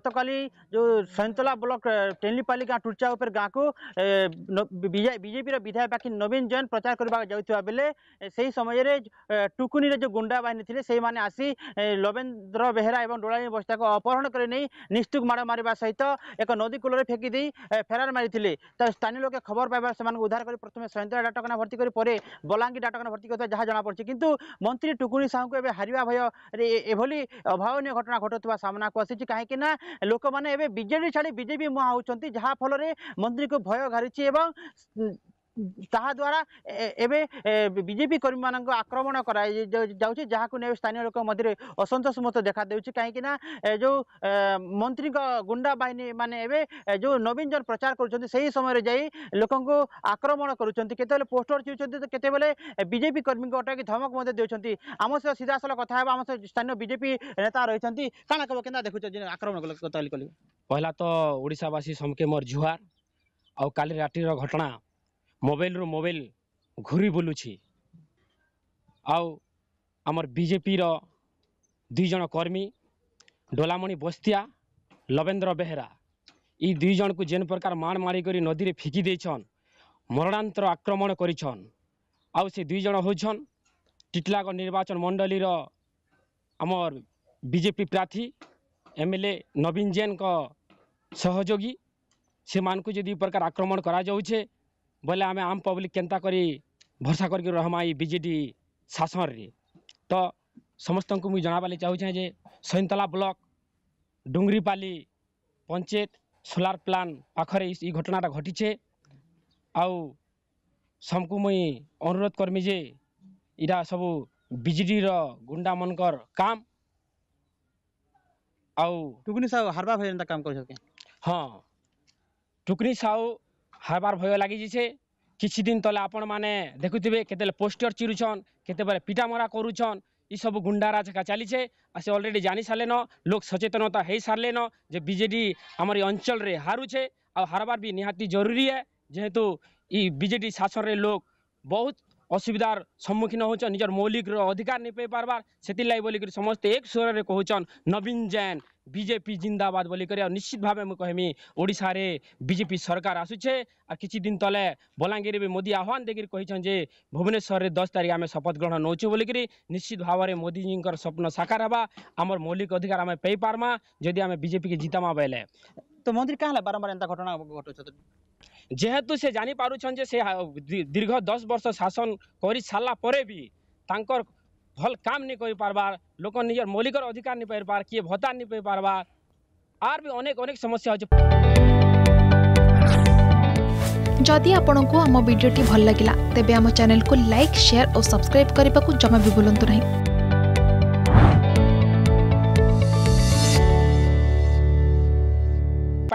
ଗତକାଲି ଯେଉଁ ସୈନ୍ତଲା ବ୍ଲକ ଟେଲିପାଲି ଗାଁ ଟୁର୍ଚା ଉପରେ ଗାଁକୁ ବିଜେପିର ବିଧାୟକ ନବୀନ ଜୈନ ପ୍ରଚାର କରିବାକୁ ଯାଉଥିବା ବେଳେ ସେହି ସମୟରେ ଟୁକୁନିରେ ଯେଉଁ ଗୁଣ୍ଡା ବାହିନୀ ଥିଲେ ସେଇମାନେ ଆସି ଲବେନ୍ଦ୍ର ବେହେରା ଏବଂ ଡୋଳାଣୀ ବସ୍ତାକୁ ଅପହରଣ କରି ନେଇ ନିସ୍ତୁକ ମାଡ଼ ମାରିବା ସହିତ ଏକ ନଦୀ କୂଳରେ ଫେକି ଦେଇ ଫେରାର ମାରିଥିଲେ ତ ସ୍ଥାନୀୟ ଲୋକେ ଖବର ପାଇବା ସେମାନଙ୍କୁ ଉଦ୍ଧାର କରି ପ୍ରଥମେ ସୈନ୍ତଲା ଡାଟଖାନା ଭର୍ତ୍ତି କରି ପରେ ବଲାଙ୍ଗୀର ଡାଟଖାନା ଭର୍ତ୍ତି କରିଥିବା ଯାହା ଜଣାପଡ଼ିଛି କିନ୍ତୁ ମନ୍ତ୍ରୀ ଟୁକୁନି ସାହୁଙ୍କୁ ଏବେ ହାରିବା ଭୟରେ ଏଭଳି ଅଭାବନୀୟ ଘଟଣା ଘଟୁଥିବା ସାମ୍ନାକୁ ଆସିଛି କାହିଁକି ନା ଲୋକମାନେ ଏବେ ବିଜେଡ଼ି ଛାଡ଼ି ବିଜେପି ମୁହାଁ ହେଉଛନ୍ତି ଯାହାଫଳରେ ମନ୍ତ୍ରୀଙ୍କୁ ଭୟ ଘାରିଛି ଏବଂ ତାହାଦ୍ୱାରା ଏବେ ବିଜେପି କର୍ମୀମାନଙ୍କ ଆକ୍ରମଣ କରାଯାଉଛି ଯାହାକୁ ନେଇ ସ୍ଥାନୀୟ ଲୋକଙ୍କ ମଧ୍ୟରେ ଅସନ୍ତୋଷ ମଧ୍ୟ ଦେଖାଦେଉଛି କାହିଁକିନା ଯେଉଁ ମନ୍ତ୍ରୀଙ୍କ ଗୁଣ୍ଡା ବାହିନୀ ମାନେ ଏବେ ଯେଉଁ ନବୀନ ଜନ ପ୍ରଚାର କରୁଛନ୍ତି ସେହି ସମୟରେ ଯାଇ ଲୋକଙ୍କୁ ଆକ୍ରମଣ କରୁଛନ୍ତି କେତେବେଳେ ପୋଷ୍ଟର ଚିଉଛନ୍ତି ତ କେତେବେଳେ ବିଜେପି କର୍ମୀଙ୍କୁ ଅଟକି ଧମକ ମଧ୍ୟ ଦେଉଛନ୍ତି ଆମ ସହ ସିଧାସଳଖ କଥା ହେବା ଆମ ସହ ସ୍ଥାନୀୟ ବିଜେପି ନେତା ରହିଛନ୍ତି କାଣା କହିବ କେନ୍ତା ଦେଖୁଛନ୍ତି ଆକ୍ରମଣ କଲେ କହିଲା ତ ଓଡ଼ିଶାବାସୀ ସମକେ ମୋର ଜୁହାର ଆଉ କାଲି ରାତିର ଘଟଣା ମୋବାଇଲରୁ ମୋବାଇଲ ଘୁରି ବୁଲୁଛି ଆଉ ଆମର ବିଜେପିର ଦୁଇ ଜଣ କର୍ମୀ ଡୋଲାମଣି ବସ୍ତିଆ ଲବେନ୍ଦ୍ର ବେହେରା ଇ ଦୁଇ ଜଣକୁ ଯେନ୍ ପ୍ରକାର ମାଡ଼ ମାରିକରି ନଦୀରେ ଫିକି ଦେଇଛନ୍ ମରଣାନ୍ତର ଆକ୍ରମଣ କରିଛନ୍ ଆଉ ସେ ଦୁଇ ଜଣ ହେଉଛନ୍ ଟିଟଲାଗଡ଼ ନିର୍ବାଚନ ମଣ୍ଡଳୀର ଆମର ବିଜେପି ପ୍ରାର୍ଥୀ ଏମ୍ ଏଲ୍ ଏ ନବୀନ ଜେନ୍ଙ୍କ ସହଯୋଗୀ ସେମାନଙ୍କୁ ଯଦି ଏ ପ୍ରକାର ଆକ୍ରମଣ କରାଯାଉଛେ ବୋଇଲେ ଆମେ ଆମ ପବ୍ଲିକ୍ କେନ୍ତା କରି ଭରସା କରିକି ରହମା ଏଇ ବିଜେଡ଼ି ଶାସନରେ ତ ସମସ୍ତଙ୍କୁ ମୁଇଁ ଜଣାବା ଲାଗି ଚାହୁଁଛେଁ ଯେ Saintala block Dungripali panchayat solar plant ପାଖରେ ଏଇ ଘଟଣାଟା ଘଟିଛେ ଆଉ ସମକୁ ମୁଇଁ ଅନୁରୋଧ କର୍ମି ଯେ ଇଟା ସବୁ ବିଜେଡ଼ିର ଗୁଣ୍ଡାମାନଙ୍କର କାମ ଆଉ ଟୁକୁନି ସାହୁ ହାରବା ଭାଇ ଏନ୍ତା କାମ କରିଛନ୍ତି ହଁ ଟୁକୁନି ସାହୁ হারবার ভয় লাগিছে কিছু দিন তলে আপন মানে দেখুবে কেতলে পোস্টর চিরুছন কেতবে পিটামরা করুছন এইসব গুন্ডারাজ একা চালিছে আর সে অলরেডি জানি সারলেন লোক সচেতনতা হয়ে সারলেন যে বিজেডি আমার এই অঞ্চলরে হারুছে আর হারবার বি নিহাতি জরুরি যেহেতু ই বিজেডি শাসনের লোক বহুত অসুবিধার সম্মুখীন হচ্ছেন নিজের মৌলিক অধিকার নেই পাই পারবার সেতিরলাগি বলিকি সমস্তে এক স্বরের কহুছন নবীন জৈন বিজেপি জিন্দাবাদ বলিকি আর নিশ্চিত ভাবে মু কহমি ওড়শার বিজেপি সরকার আসুছে আর কিছু দিন তলে বলাঙ্গীরে মোদি আহ্বান দেখি কইছেন যে ভুবনেশ্বরের দশ তারিখ আমি শপথ গ্রহণ নৌছু বলিকি নিশ্চিত ভাবে মোদিজীকর স্বপ্ন সাকার হবা আমার মৌলিক অধিকার আমি পাই পারমা যদি আমি বিজেপি কে জিতামা বেলে তো মন্দির কাহলে বারম্বার এমন ঘটনা ঘটুছে जेहेतु से जानी पारुछन दीर्घ दस वर्ष शासन कर सारापर भी भल काम नहीं पार्बार लोक निजर मौलिक अधिकार नहीं पार किए भत्ता नहीं पाई पार्बार आर भी अनेक अनेक समस्या अच्छे जदि आपण को आम भिडी भल लगा तेब चेल को लाइक सेयार और सब्सक्राइब करने को जमा भी बुलां नहीं